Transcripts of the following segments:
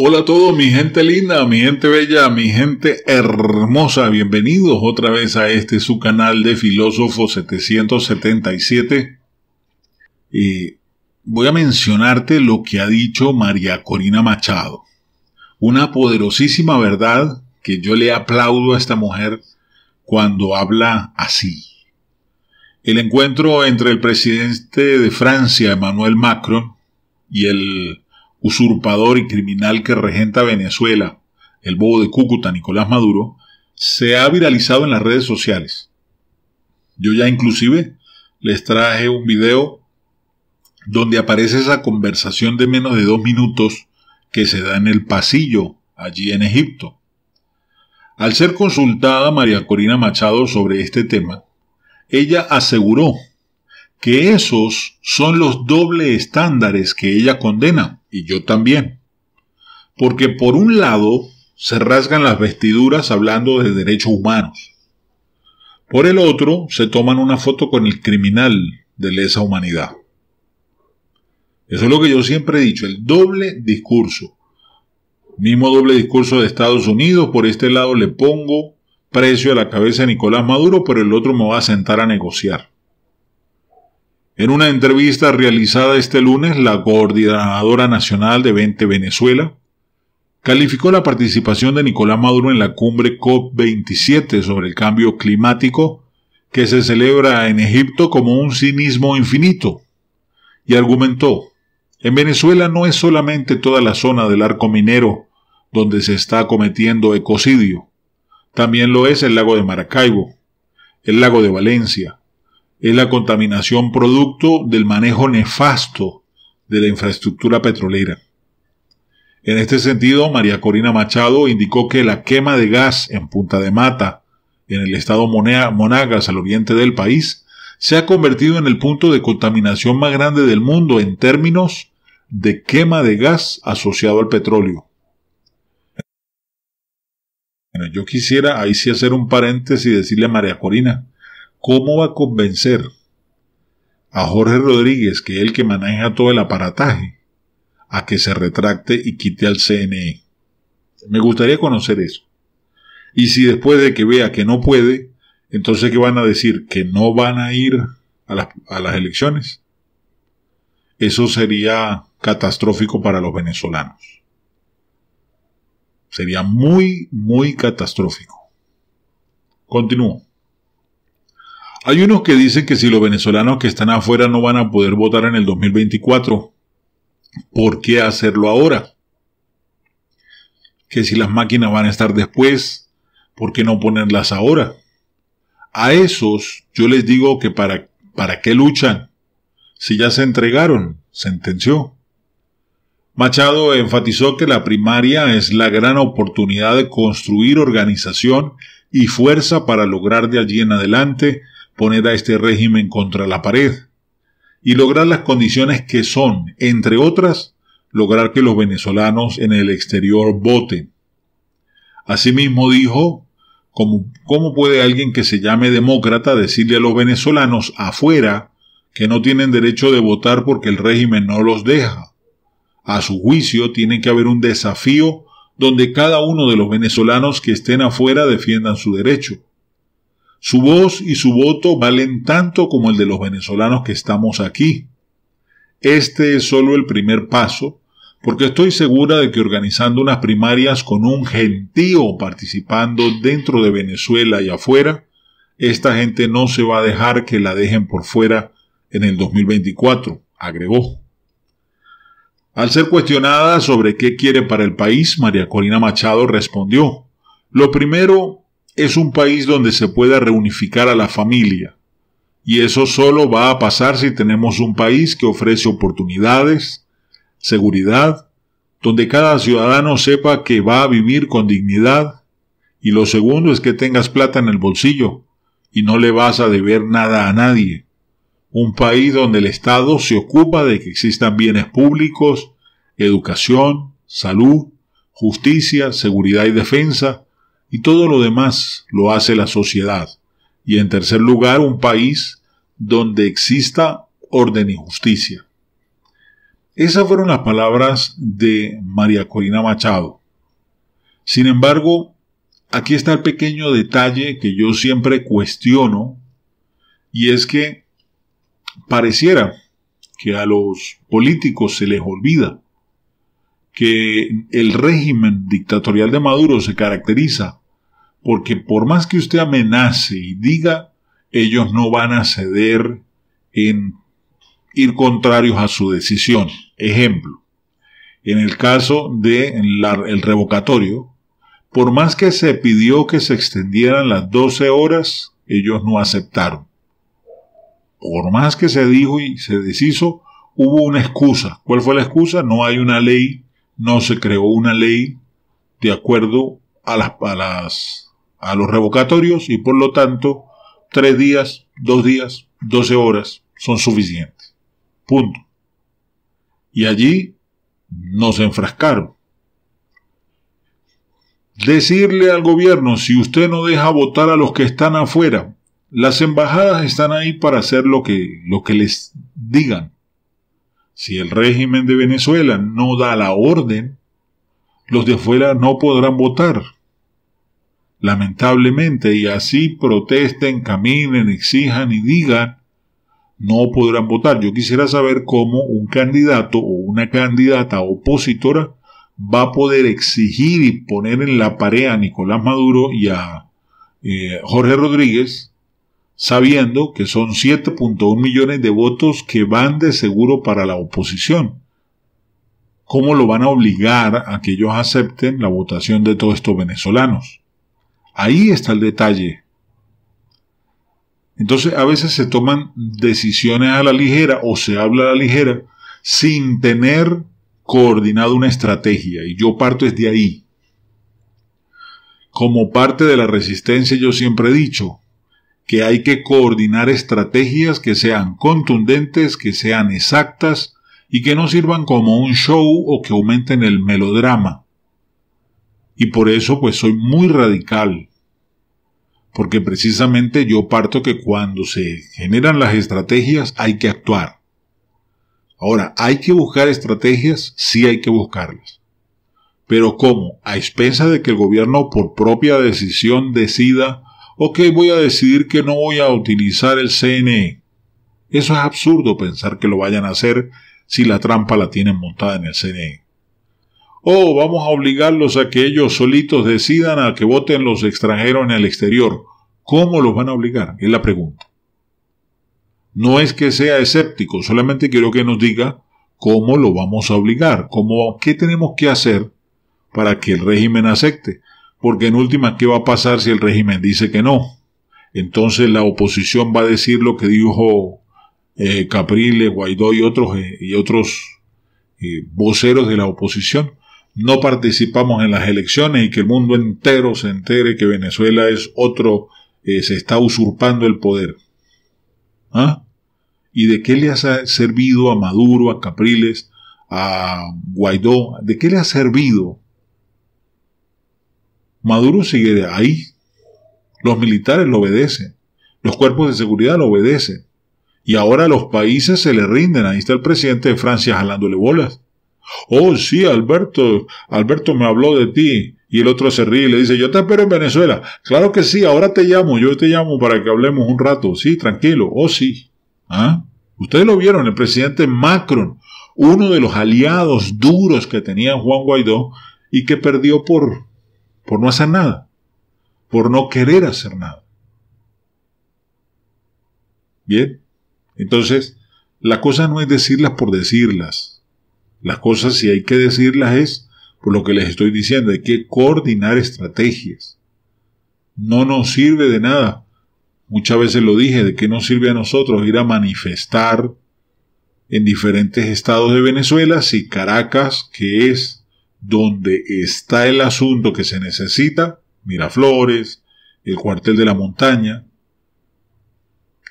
Hola a todos, mi gente linda, mi gente bella, mi gente hermosa. Bienvenidos otra vez a este su canal de Filósofo 777. voy a mencionarte lo que ha dicho María Corina Machado. Una poderosísima verdad que yo le aplaudo a esta mujer cuando habla así. El encuentro entre el presidente de Francia, Emmanuel Macron, y el usurpador y criminal que regenta Venezuela, el bobo de Cúcuta, Nicolás Maduro, se ha viralizado en las redes sociales. Yo ya inclusive les traje un video donde aparece esa conversación de menos de dos minutos que se da en el pasillo, allí en Egipto. Al ser consultada María Corina Machado sobre este tema, ella aseguró que esos son los doble estándares que ella condena y yo también. Porque por un lado se rasgan las vestiduras hablando de derechos humanos. Por el otro se toman una foto con el criminal de lesa humanidad. Eso es lo que yo siempre he dicho, el doble discurso. Mismo doble discurso de Estados Unidos, por este lado le pongo precio a la cabeza de Nicolás Maduro, pero el otro me va a sentar a negociar. En una entrevista realizada este lunes, la Coordinadora Nacional de 20 Venezuela calificó la participación de Nicolás Maduro en la cumbre COP27 sobre el cambio climático que se celebra en Egipto como un cinismo infinito y argumentó, en Venezuela no es solamente toda la zona del arco minero donde se está cometiendo ecocidio, también lo es el lago de Maracaibo, el lago de Valencia, es la contaminación producto del manejo nefasto de la infraestructura petrolera. En este sentido, María Corina Machado indicó que la quema de gas en Punta de Mata, en el estado Monagas, al oriente del país, se ha convertido en el punto de contaminación más grande del mundo en términos de quema de gas asociado al petróleo. Bueno, yo quisiera ahí sí hacer un paréntesis y decirle a María Corina, ¿Cómo va a convencer a Jorge Rodríguez, que es el que maneja todo el aparataje, a que se retracte y quite al CNE? Me gustaría conocer eso. Y si después de que vea que no puede, entonces ¿qué van a decir? ¿Que no van a ir a las, elecciones? Eso sería catastrófico para los venezolanos. Sería muy, muy catastrófico. Continúo. Hay unos que dicen que si los venezolanos que están afuera no van a poder votar en el 2024, ¿por qué hacerlo ahora? Que si las máquinas van a estar después, ¿por qué no ponerlas ahora? A esos yo les digo que para, para qué luchan, si ya se entregaron, sentenció. Machado enfatizó que la primaria es la gran oportunidad de construir organización y fuerza para lograr de allí en adelante poner a este régimen contra la pared y lograr las condiciones que son, entre otras, lograr que los venezolanos en el exterior voten. Asimismo dijo, ¿cómo, puede alguien que se llame demócrata decirle a los venezolanos afuera que no tienen derecho de votar porque el régimen no los deja? A su juicio, tiene que haber un desafío donde cada uno de los venezolanos que estén afuera defiendan su derecho. Su voz y su voto valen tanto como el de los venezolanos que estamos aquí. Este es solo el primer paso, porque estoy segura de que organizando unas primarias con un gentío participando dentro de Venezuela y afuera, esta gente no se va a dejar que la dejen por fuera en el 2024, agregó. Al ser cuestionada sobre qué quiere para el país, María Corina Machado respondió, lo primero es un país donde se pueda reunificar a la familia. Y eso solo va a pasar si tenemos un país que ofrece oportunidades, seguridad, donde cada ciudadano sepa que va a vivir con dignidad. Y lo segundo es que tengas plata en el bolsillo y no le vas a deber nada a nadie. Un país donde el Estado se ocupa de que existan bienes públicos, educación, salud, justicia, seguridad y defensa, y todo lo demás lo hace la sociedad. Y en tercer lugar, un país donde exista orden y justicia. Esas fueron las palabras de María Corina Machado. Sin embargo, aquí está el pequeño detalle que yo siempre cuestiono, y es que pareciera que a los políticos se les olvida que el régimen dictatorial de Maduro se caracteriza porque por más que usted amenace y diga, ellos no van a ceder en ir contrarios a su decisión. Ejemplo, en el caso del el revocatorio, por más que se pidió que se extendieran las 12 horas, ellos no aceptaron. Por más que se dijo y se deshizo, hubo una excusa. ¿Cuál fue la excusa? No hay una ley no se creó una ley de acuerdo a, las, a, a los revocatorios y por lo tanto tres días, dos días, doce horas son suficientes. Punto. Y allí nos enfrascaron. Decirle al gobierno, si usted no deja votar a los que están afuera, las embajadas están ahí para hacer lo que, lo que les digan. Si el régimen de Venezuela no da la orden, los de afuera no podrán votar. Lamentablemente, y así protesten, caminen, exijan y digan, no podrán votar. Yo quisiera saber cómo un candidato o una candidata opositora va a poder exigir y poner en la pared a Nicolás Maduro y a eh, Jorge Rodríguez sabiendo que son 7.1 millones de votos que van de seguro para la oposición. ¿Cómo lo van a obligar a que ellos acepten la votación de todos estos venezolanos? Ahí está el detalle. Entonces a veces se toman decisiones a la ligera o se habla a la ligera sin tener coordinado una estrategia. Y yo parto desde ahí. Como parte de la resistencia yo siempre he dicho, que hay que coordinar estrategias que sean contundentes, que sean exactas y que no sirvan como un show o que aumenten el melodrama. Y por eso pues soy muy radical, porque precisamente yo parto que cuando se generan las estrategias hay que actuar. Ahora, hay que buscar estrategias, sí hay que buscarlas. Pero ¿cómo? A expensa de que el gobierno por propia decisión decida Ok, voy a decidir que no voy a utilizar el CNE. Eso es absurdo pensar que lo vayan a hacer si la trampa la tienen montada en el CNE. O vamos a obligarlos a que ellos solitos decidan a que voten los extranjeros en el exterior. ¿Cómo los van a obligar? Es la pregunta. No es que sea escéptico, solamente quiero que nos diga cómo lo vamos a obligar, cómo, qué tenemos que hacer para que el régimen acepte porque en última, ¿qué va a pasar si el régimen dice que no? Entonces la oposición va a decir lo que dijo eh, Capriles, Guaidó y otros, eh, y otros eh, voceros de la oposición. No participamos en las elecciones y que el mundo entero se entere que Venezuela es otro, se está usurpando el poder. ¿Ah? ¿Y de qué le ha servido a Maduro, a Capriles, a Guaidó? ¿De qué le ha servido Maduro sigue de ahí. Los militares lo obedecen. Los cuerpos de seguridad lo obedecen. Y ahora los países se le rinden. Ahí está el presidente de Francia jalándole bolas. Oh, sí, Alberto, Alberto me habló de ti. Y el otro se ríe y le dice, yo te espero en Venezuela. Claro que sí, ahora te llamo, yo te llamo para que hablemos un rato. Sí, tranquilo. Oh, sí. ¿Ah? Ustedes lo vieron, el presidente Macron, uno de los aliados duros que tenía Juan Guaidó y que perdió por por no hacer nada, por no querer hacer nada. Bien, entonces, la cosa no es decirlas por decirlas. Las cosas, si hay que decirlas, es por lo que les estoy diciendo, hay que coordinar estrategias. No nos sirve de nada. Muchas veces lo dije, de qué nos sirve a nosotros ir a manifestar en diferentes estados de Venezuela si Caracas, que es donde está el asunto que se necesita, Miraflores, el cuartel de la montaña,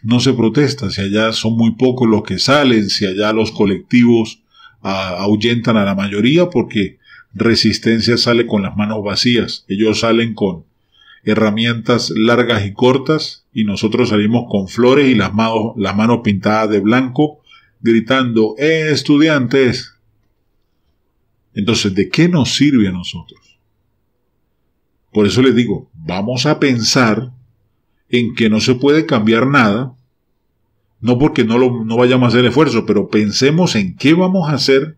no se protesta, si allá son muy pocos los que salen, si allá los colectivos ah, ahuyentan a la mayoría porque resistencia sale con las manos vacías, ellos salen con herramientas largas y cortas y nosotros salimos con flores y las, manos, las manos pintadas de blanco gritando, eh, estudiantes, entonces, ¿de qué nos sirve a nosotros? Por eso les digo, vamos a pensar en que no se puede cambiar nada, no porque no, lo, vayamos a hacer esfuerzo, pero pensemos en qué vamos a hacer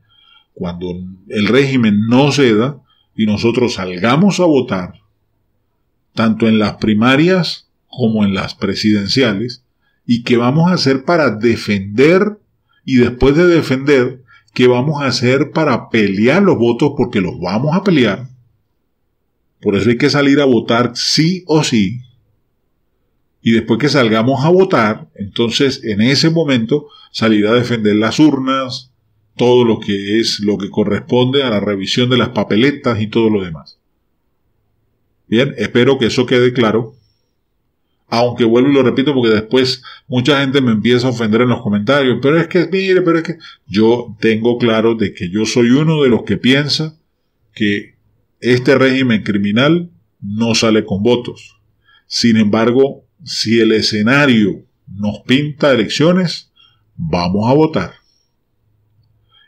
cuando el régimen no ceda y nosotros salgamos a votar, tanto en las primarias como en las presidenciales, y qué vamos a hacer para defender y después de defender ¿Qué vamos a hacer para pelear los votos porque los vamos a pelear. Por eso hay que salir a votar sí o sí. Y después que salgamos a votar, entonces en ese momento salir a defender las urnas, todo lo que es lo que corresponde a la revisión de las papeletas y todo lo demás. Bien, espero que eso quede claro. Aunque vuelvo y lo repito porque después mucha gente me empieza a ofender en los comentarios. Pero es que, mire, pero es que yo tengo claro de que yo soy uno de los que piensa que este régimen criminal no sale con votos. Sin embargo, si el escenario nos pinta elecciones, vamos a votar.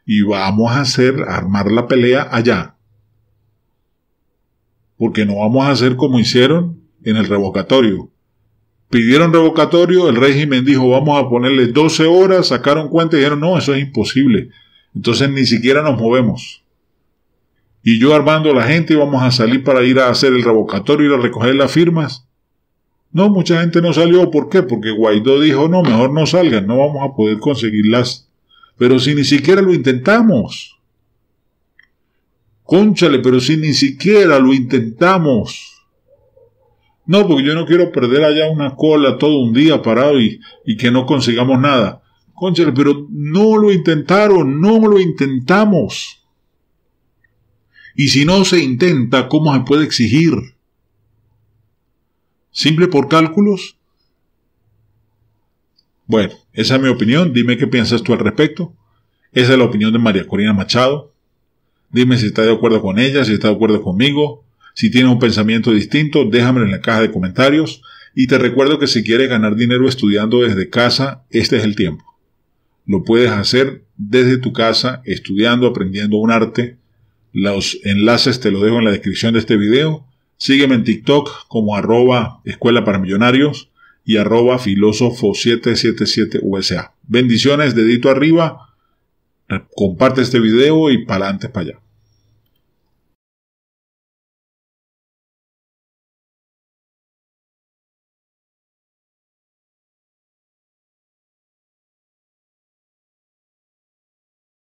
Y vamos a hacer, armar la pelea allá. Porque no vamos a hacer como hicieron en el revocatorio, Pidieron revocatorio, el régimen dijo vamos a ponerle 12 horas, sacaron cuenta y dijeron no, eso es imposible. Entonces ni siquiera nos movemos. Y yo armando la gente vamos a salir para ir a hacer el revocatorio, ir a recoger las firmas. No, mucha gente no salió. ¿Por qué? Porque Guaidó dijo no, mejor no salgan, no vamos a poder conseguirlas. Pero si ni siquiera lo intentamos. Cónchale, pero si ni siquiera lo intentamos. No, porque yo no quiero perder allá una cola todo un día parado y, y que no consigamos nada. Conchale, pero no lo intentaron, no lo intentamos. Y si no se intenta, ¿cómo se puede exigir? ¿Simple por cálculos? Bueno, esa es mi opinión. Dime qué piensas tú al respecto. Esa es la opinión de María Corina Machado. Dime si está de acuerdo con ella, si está de acuerdo conmigo. Si tienes un pensamiento distinto, déjamelo en la caja de comentarios y te recuerdo que si quieres ganar dinero estudiando desde casa, este es el tiempo. Lo puedes hacer desde tu casa, estudiando, aprendiendo un arte. Los enlaces te los dejo en la descripción de este video. Sígueme en TikTok como arroba escuela para millonarios y arroba filósofo 777 USA. Bendiciones, dedito arriba. Comparte este video y para adelante para allá.